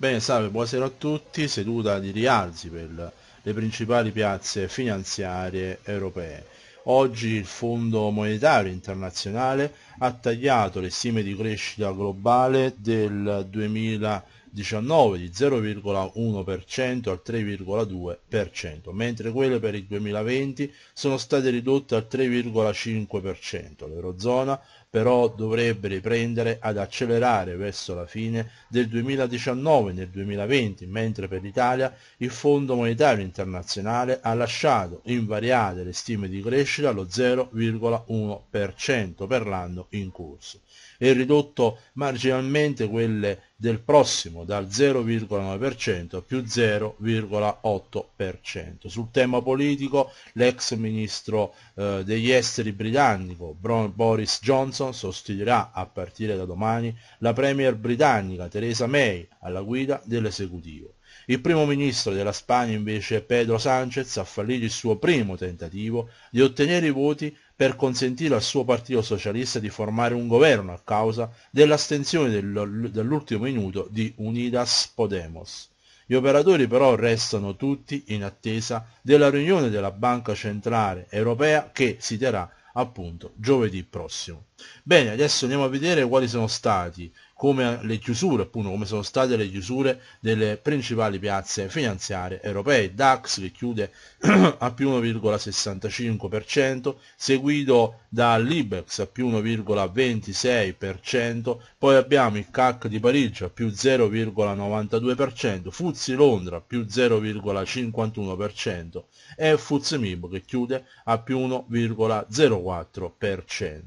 Bene, salve, buonasera a tutti, seduta di rialzi per le principali piazze finanziarie europee. Oggi il Fondo Monetario Internazionale ha tagliato le stime di crescita globale del 2020 di 0,1% al 3,2%, mentre quelle per il 2020 sono state ridotte al 3,5%. L'Eurozona però dovrebbe riprendere ad accelerare verso la fine del 2019 e nel 2020, mentre per l'Italia il Fondo Monetario Internazionale ha lasciato invariate le stime di crescita allo 0,1% per l'anno in corso e ridotto marginalmente quelle del prossimo decimo dal 0,9% a più 0,8%. Sul tema politico l'ex ministro eh, degli esteri britannico Boris Johnson sostituirà a partire da domani la premier britannica Theresa May alla guida dell'esecutivo. Il primo ministro della Spagna invece Pedro Sánchez ha fallito il suo primo tentativo di ottenere i voti per consentire al suo partito socialista di formare un governo a causa dell'astensione dell'ultimo minuto di Unidas Podemos. Gli operatori però restano tutti in attesa della riunione della Banca Centrale Europea che si terrà appunto giovedì prossimo. Bene, adesso andiamo a vedere quali sono stati come le chiusure, appunto come sono state le chiusure delle principali piazze finanziarie europee, DAX che chiude a più 1,65%, seguito dall'Ibex a più 1,26%, poi abbiamo il CAC di Parigi a più 0,92%, Fuzzi Londra a più 0,51% e Fuzzi Mib che chiude a più 1,04%.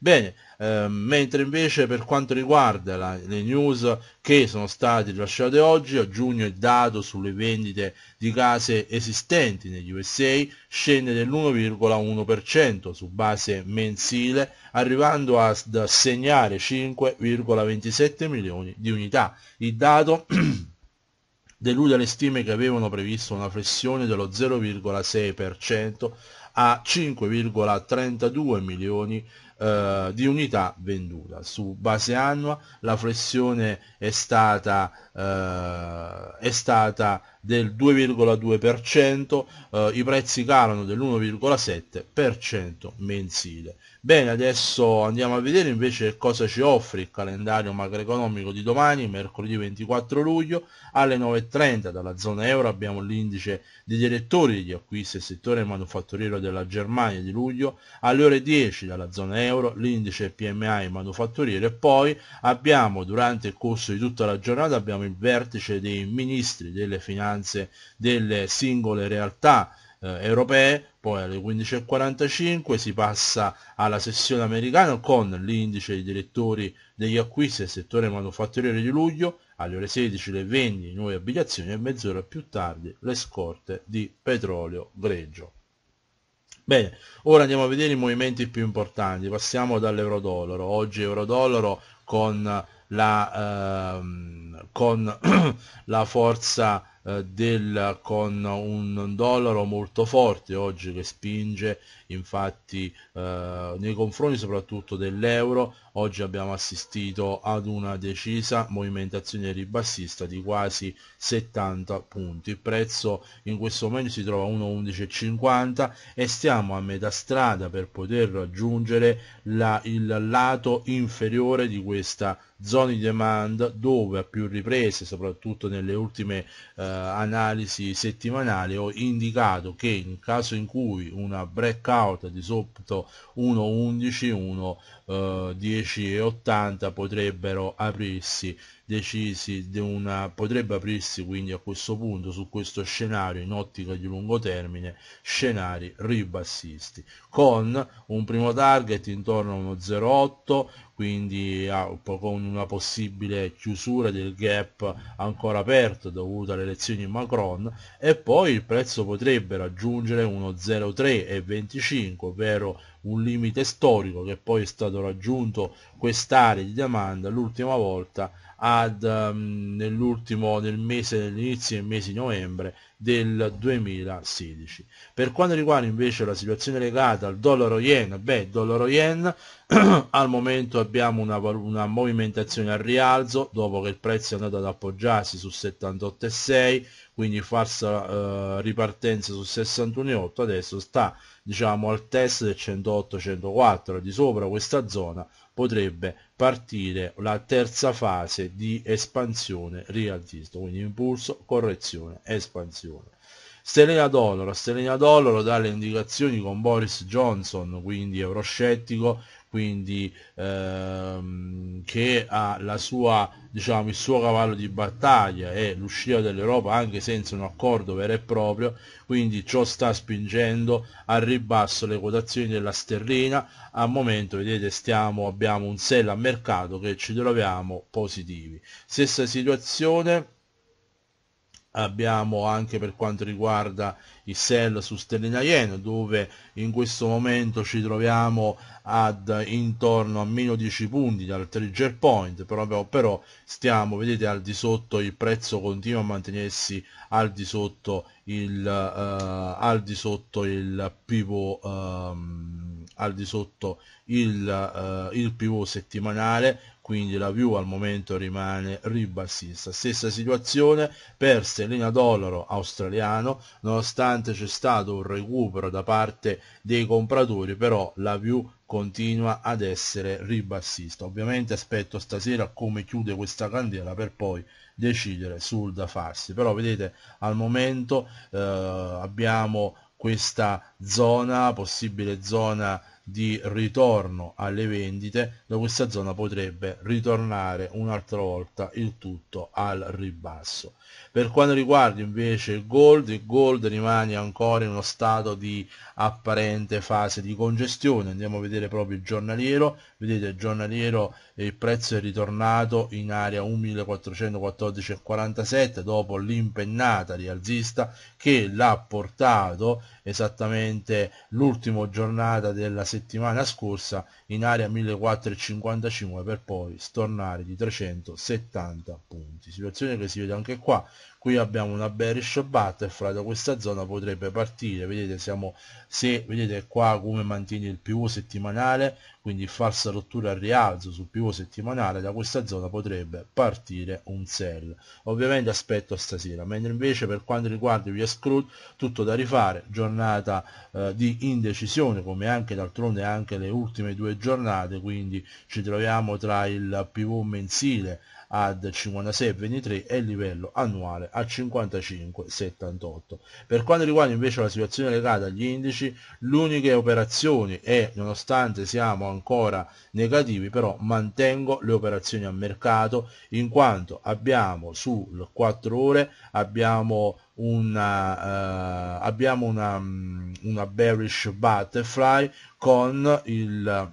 Bene, eh, mentre invece per quanto riguarda della, le news che sono state rilasciate oggi, a giugno il dato sulle vendite di case esistenti negli USA scende dell'1,1% su base mensile, arrivando ad assegnare 5,27 milioni di unità. Il dato delude le stime che avevano previsto una flessione dello 0,6% a 5,32 milioni di eh, di unità venduta. Su base annua la flessione è stata, eh, è stata del 2,2%, eh, i prezzi calano dell'1,7% mensile. Bene, adesso andiamo a vedere invece cosa ci offre il calendario macroeconomico di domani, mercoledì 24 luglio alle 9.30 dalla zona euro abbiamo l'indice dei direttori degli acquisti del settore manufatturiero della Germania di luglio, alle ore 10 dalla zona euro l'indice PMI manufatturiero e poi abbiamo durante il corso di tutta la giornata abbiamo il vertice dei ministri delle finanze finanze delle singole realtà eh, europee, poi alle 15.45 si passa alla sessione americana con l'indice dei direttori degli acquisti del settore manufatturiero di luglio, alle ore 16 le vendite di nuove abitazioni e mezz'ora più tardi le scorte di petrolio greggio. Bene, ora andiamo a vedere i movimenti più importanti, passiamo dall'euro-dollaro, oggi euro-dollaro con la, ehm, con la forza eh, del, con un dollaro molto forte oggi che spinge infatti eh, nei confronti soprattutto dell'euro Oggi abbiamo assistito ad una decisa movimentazione ribassista di quasi 70 punti. Il prezzo in questo momento si trova a 1,1150 e stiamo a metà strada per poter raggiungere la, il lato inferiore di questa zona di demand dove a più riprese, soprattutto nelle ultime eh, analisi settimanali, ho indicato che in caso in cui una breakout di sotto 1.11, uno 10 eh, e 80 potrebbero aprirsi decisi di una, potrebbe aprirsi quindi a questo punto su questo scenario in ottica di lungo termine scenari ribassisti con un primo target intorno a uno 0,8 quindi con una possibile chiusura del gap ancora aperto dovuto alle elezioni di Macron e poi il prezzo potrebbe raggiungere uno 0,3,25 ovvero un limite storico che poi è stato raggiunto quest'area di domanda l'ultima volta ad, um, nell'ultimo, nel mese, nell'inizio del mese di novembre del 2016. Per quanto riguarda invece la situazione legata al dollaro yen, beh, dollaro yen al momento abbiamo una, una, movimentazione al rialzo dopo che il prezzo è andato ad appoggiarsi su 78,6 quindi falsa eh, ripartenza su 61,8 adesso sta diciamo al test del 108-104 di sopra questa zona potrebbe partire la terza fase di espansione rialzista quindi impulso correzione espansione situazione. Serena Doloro, Serena Doloro dà le indicazioni con Boris Johnson, quindi euroscettico, quindi ehm, che ha sua, diciamo, il suo cavallo di battaglia e l'uscita dell'Europa anche senza un accordo vero e proprio, quindi ciò sta spingendo al ribasso le quotazioni della sterlina, al momento vedete stiamo, abbiamo un sell a mercato che ci troviamo positivi. Stessa situazione abbiamo anche per quanto riguarda i sell su Stellina yen dove in questo momento ci troviamo ad intorno a meno 10 punti dal trigger point però, però stiamo vedete al di sotto il prezzo continua a mantenersi al di sotto il, uh, al di sotto il pivot um, ehm, al di sotto il, uh, il pivot settimanale quindi la view al momento rimane ribassista stessa situazione per sterlina dollaro australiano nonostante c'è stato un recupero da parte dei compratori però la view continua ad essere ribassista ovviamente aspetto stasera come chiude questa candela per poi decidere sul da farsi però vedete al momento eh, abbiamo questa zona, possibile zona di ritorno alle vendite da questa zona potrebbe ritornare un'altra volta il tutto al ribasso per quanto riguarda invece il gold il gold rimane ancora in uno stato di apparente fase di congestione andiamo a vedere proprio il giornaliero vedete il giornaliero il prezzo è ritornato in area 1414,47 dopo l'impennata rialzista che l'ha portato esattamente l'ultima giornata della settimana settimana scorsa in area 1455 per poi stornare di 370 punti. Situazione che si vede anche qua, qui abbiamo una bearish butterfly, da questa zona potrebbe partire, vedete siamo se vedete qua come mantiene il più settimanale, quindi falsa rottura al rialzo sul pivot settimanale, da questa zona potrebbe partire un sell. Ovviamente aspetto stasera, mentre invece per quanto riguarda gli esclude, tutto da rifare, giornata eh, di indecisione come anche d'altronde anche le ultime due giornate, quindi ci troviamo tra il pivot mensile ad 56,23 e il livello annuale a 55,78. Per quanto riguarda invece la situazione legata agli indici, l'unica operazione è, nonostante siamo ancora negativi, però mantengo le operazioni a mercato in quanto abbiamo sul 4 ore abbiamo una, eh, abbiamo una, mm, una bearish butterfly con il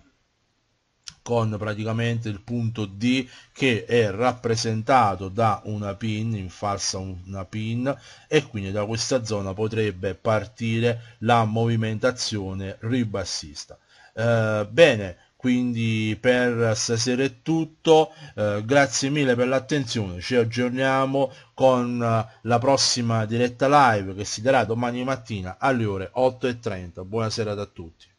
con praticamente il punto D che è rappresentato da una pin, in falsa una pin e quindi da questa zona potrebbe partire la movimentazione ribassista. Eh, bene, quindi per stasera è tutto, eh, grazie mille per l'attenzione, ci aggiorniamo con eh, la prossima diretta live che si darà domani mattina alle ore 8.30, Buonasera a tutti.